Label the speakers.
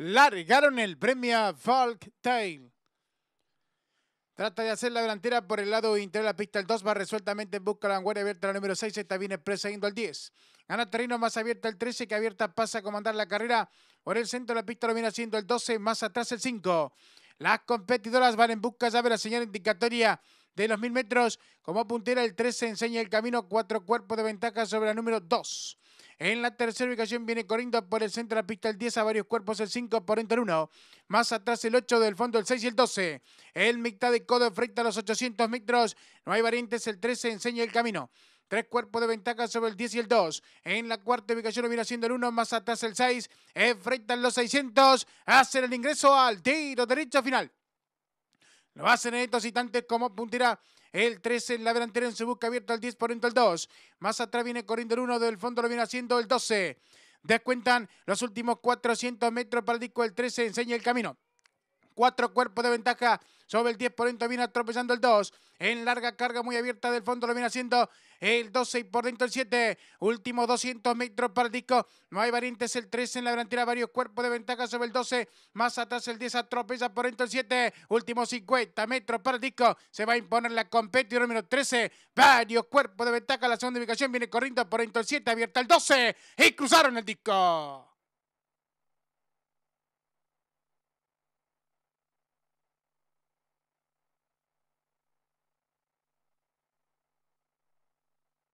Speaker 1: largaron el premio Falk Tail. Trata de hacer la delantera por el lado interior de la pista. El 2 va resueltamente en busca de la vanguardia abierta. La número 6 está bien expresa yendo al 10. Gana terreno más abierta el 13 que abierta pasa a comandar la carrera. Por el centro de la pista lo viene haciendo el 12. Más atrás el 5. Las competidoras van en busca, ya ver la señal indicatoria de los 1000 metros. Como puntera, el 13 enseña el camino, cuatro cuerpos de ventaja sobre la número 2. En la tercera ubicación viene corriendo por el centro de la pista el 10 a varios cuerpos, el 5 por dentro el 1. Más atrás el 8 del fondo, el 6 y el 12. El mitad de codo enfrenta los 800 metros. No hay variantes, el 13 enseña el camino. Tres cuerpos de ventaja sobre el 10 y el 2. En la cuarta ubicación lo viene haciendo el 1, más atrás el 6. Enfrentan los 600. Hacen el ingreso al tiro derecho final. Lo va a en estos citantes como puntirá el 13 en la delantera en su busca abierta al 10 por dentro el 2. Más atrás viene corriendo el 1, del fondo lo viene haciendo el 12. Descuentan los últimos 400 metros para el disco del 13, enseña el camino cuatro cuerpos de ventaja sobre el 10 por dentro viene atropellando el 2. En larga carga muy abierta del fondo lo viene haciendo el 12 y por dentro el 7. Último 200 metros para el disco. No hay variantes el 13 en la delantera. Varios cuerpos de ventaja sobre el 12. Más atrás el 10 atropella por dentro el 7. Último 50 metros para el disco. Se va a imponer la competi número 13. Varios cuerpos de ventaja. La segunda ubicación viene corriendo por dentro el 7. Abierta el 12. Y cruzaron el disco.